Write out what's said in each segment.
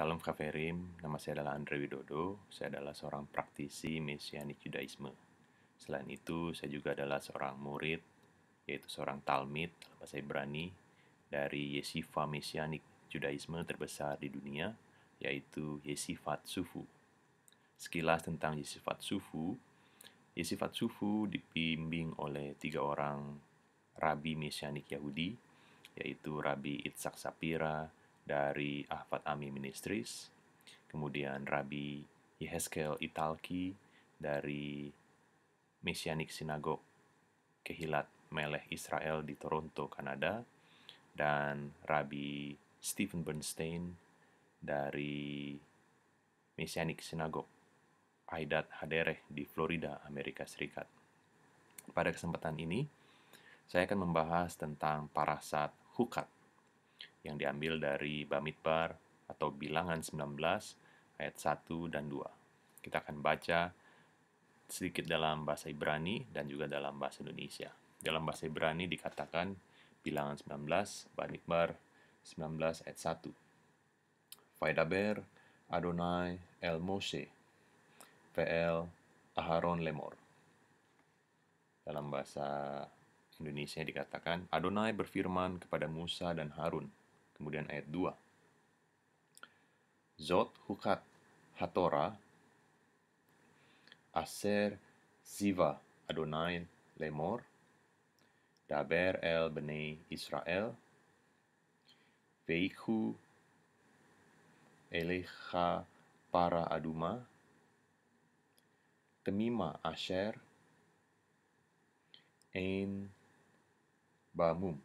Salam Kaverim, nama saya adalah Andre Widodo, saya adalah seorang praktisi Mesianik Judaisme. Selain itu, saya juga adalah seorang murid, yaitu seorang Talmid, bahasa Ibrani, dari Yeshiva Mesianik Judaisme terbesar di dunia, yaitu Yeshivat Sufu. Sekilas tentang Yeshivat Sufu, Yeshivat Sufu dibimbing oleh tiga orang Rabi Mesianik Yahudi, yaitu Rabi Itzak Sapira, dari Ahmad Ami Ministries, kemudian Rabbi Yeheskel Italki dari Messianic Synagogue Kehilat Meleh Israel di Toronto, Kanada, dan Rabbi Stephen Bernstein dari Messianic Synagogue Aidat Hadereh di Florida, Amerika Serikat. Pada kesempatan ini, saya akan membahas tentang parasat hukat yang diambil dari Bamidbar atau Bilangan 19 ayat 1 dan 2. Kita akan baca sedikit dalam bahasa Ibrani dan juga dalam bahasa Indonesia. Dalam bahasa Ibrani dikatakan Bilangan 19, Bamidbar 19 ayat 1. Faidaber Adonai El Moshe VL Aharon Lemor. Dalam bahasa Indonesia dikatakan, Adonai berfirman kepada Musa dan Harun, Kemudian ayat 2. Zot Hukat Hatora Aser Ziva Adonai Lemor Daber El Bnei Israel veiku Elecha Para Aduma Temima Asher Ein Bamum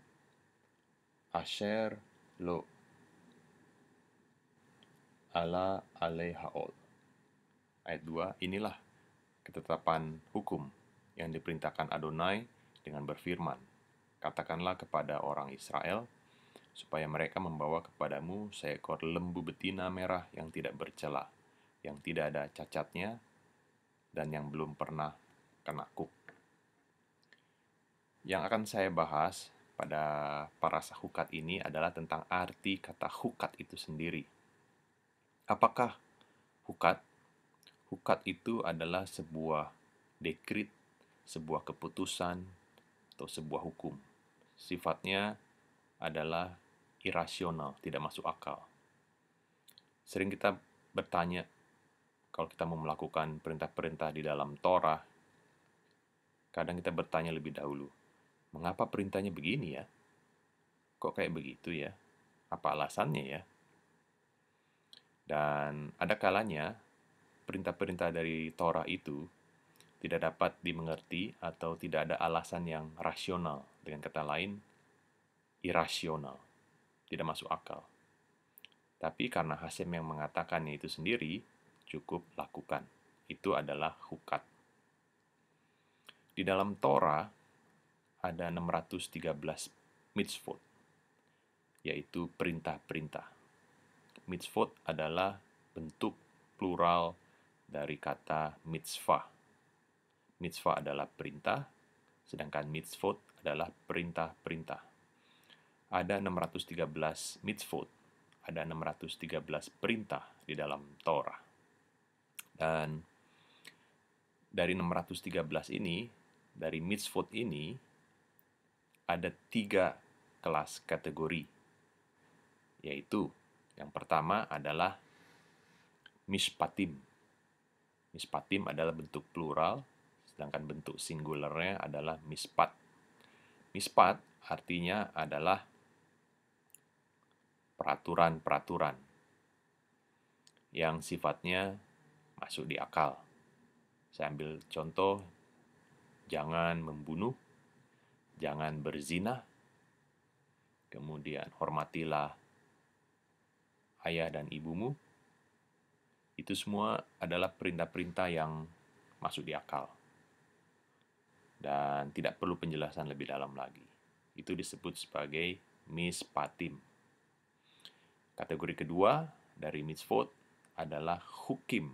Asher lo ala alaihaol. Ayat 2, inilah ketetapan hukum yang diperintahkan Adonai dengan berfirman, Katakanlah kepada orang Israel, supaya mereka membawa kepadamu seekor lembu betina merah yang tidak bercela, yang tidak ada cacatnya, dan yang belum pernah kena kuk. Yang akan saya bahas pada para hukat ini adalah tentang arti kata hukat itu sendiri. Apakah hukat? Hukat itu adalah sebuah dekrit, sebuah keputusan, atau sebuah hukum. Sifatnya adalah irasional, tidak masuk akal. Sering kita bertanya, kalau kita mau melakukan perintah-perintah di dalam Torah, kadang kita bertanya lebih dahulu, mengapa perintahnya begini ya? Kok kayak begitu ya? Apa alasannya ya? Dan ada kalanya perintah-perintah dari Torah itu tidak dapat dimengerti atau tidak ada alasan yang rasional. Dengan kata lain, irasional. Tidak masuk akal. Tapi karena Hasim yang mengatakannya itu sendiri, cukup lakukan. Itu adalah hukat. Di dalam Torah, ada 613 mitzvot, yaitu perintah-perintah. Mitzvot adalah bentuk plural dari kata mitzvah. Mitzvah adalah perintah, sedangkan mitzvot adalah perintah-perintah. Ada 613 mitzvot, ada 613 perintah di dalam Torah. Dan dari 613 ini, dari mitzvot ini, ada tiga kelas kategori, yaitu yang pertama adalah mispatim. Mispatim adalah bentuk plural, sedangkan bentuk singularnya adalah mispat. Mispat artinya adalah peraturan-peraturan yang sifatnya masuk di akal. Saya ambil contoh, jangan membunuh jangan berzina, kemudian hormatilah ayah dan ibumu. Itu semua adalah perintah-perintah yang masuk di akal dan tidak perlu penjelasan lebih dalam lagi. Itu disebut sebagai mispatim. Kategori kedua dari mitzvot adalah hukim.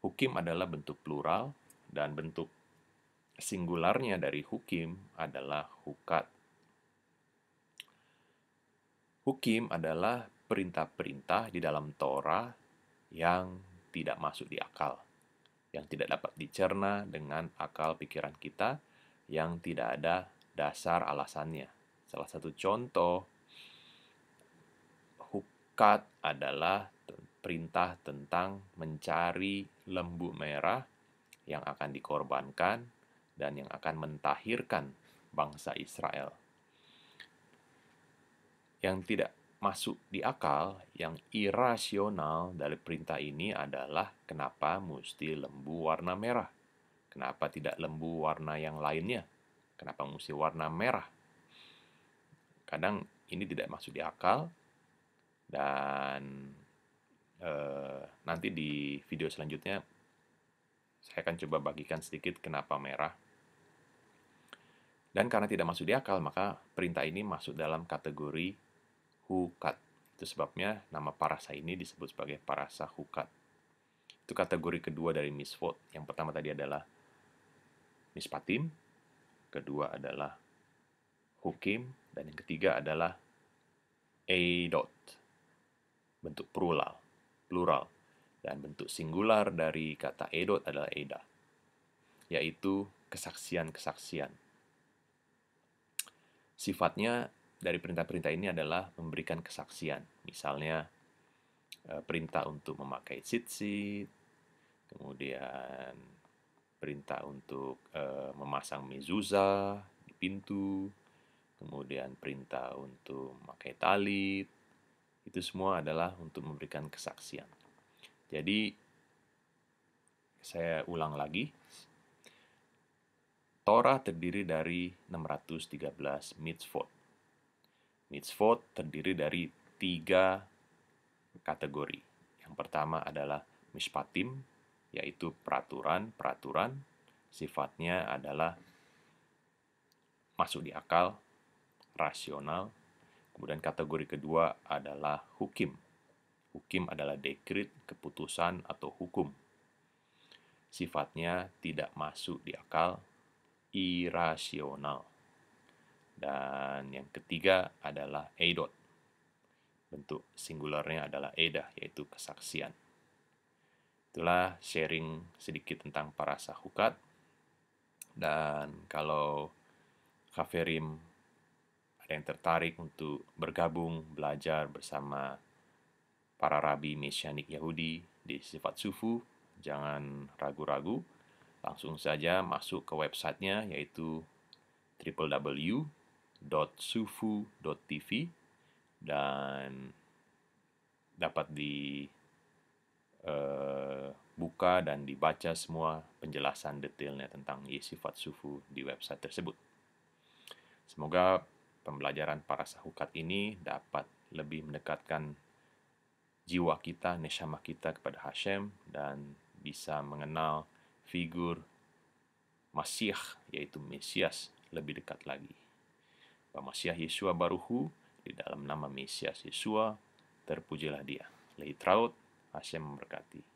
Hukim adalah bentuk plural dan bentuk singularnya dari hukim adalah hukat. Hukim adalah perintah-perintah di dalam Torah yang tidak masuk di akal, yang tidak dapat dicerna dengan akal pikiran kita, yang tidak ada dasar alasannya. Salah satu contoh hukat adalah perintah tentang mencari lembu merah yang akan dikorbankan dan yang akan mentahirkan bangsa Israel. Yang tidak masuk di akal, yang irasional dari perintah ini adalah kenapa mesti lembu warna merah? Kenapa tidak lembu warna yang lainnya? Kenapa mesti warna merah? Kadang ini tidak masuk di akal dan eh, nanti di video selanjutnya saya akan coba bagikan sedikit kenapa merah dan karena tidak masuk di akal, maka perintah ini masuk dalam kategori hukat. Itu sebabnya nama parasa ini disebut sebagai parasa hukat. Itu kategori kedua dari misvot. Yang pertama tadi adalah mispatim, kedua adalah hukim, dan yang ketiga adalah dot bentuk plural, plural. Dan bentuk singular dari kata edot adalah eda, yaitu kesaksian-kesaksian sifatnya dari perintah-perintah ini adalah memberikan kesaksian. Misalnya eh, perintah untuk memakai tzitzit, kemudian perintah untuk eh, memasang mezuzah di pintu, kemudian perintah untuk memakai talit. Itu semua adalah untuk memberikan kesaksian. Jadi saya ulang lagi Torah terdiri dari 613 mitzvot. Mitzvot terdiri dari tiga kategori. Yang pertama adalah mishpatim, yaitu peraturan-peraturan sifatnya adalah masuk di akal, rasional. Kemudian kategori kedua adalah hukim. Hukim adalah dekrit, keputusan, atau hukum. Sifatnya tidak masuk di akal, irasional. Dan yang ketiga adalah eidot. Bentuk singularnya adalah edah, yaitu kesaksian. Itulah sharing sedikit tentang para sahukat. Dan kalau kaferim ada yang tertarik untuk bergabung, belajar bersama para rabi Mesianik Yahudi di sifat sufu, jangan ragu-ragu Langsung saja masuk ke websitenya yaitu www.sufu.tv dan dapat dibuka eh, dan dibaca semua penjelasan detailnya tentang sifat sufu di website tersebut. Semoga pembelajaran para sahukat ini dapat lebih mendekatkan jiwa kita, neshamah kita kepada Hashem dan bisa mengenal figur Masih yaitu Mesias lebih dekat lagi. Bahwa Masih Yesua Baruhu di dalam nama Mesias Yesua terpujilah dia. Lehi traut, Hashem memberkati.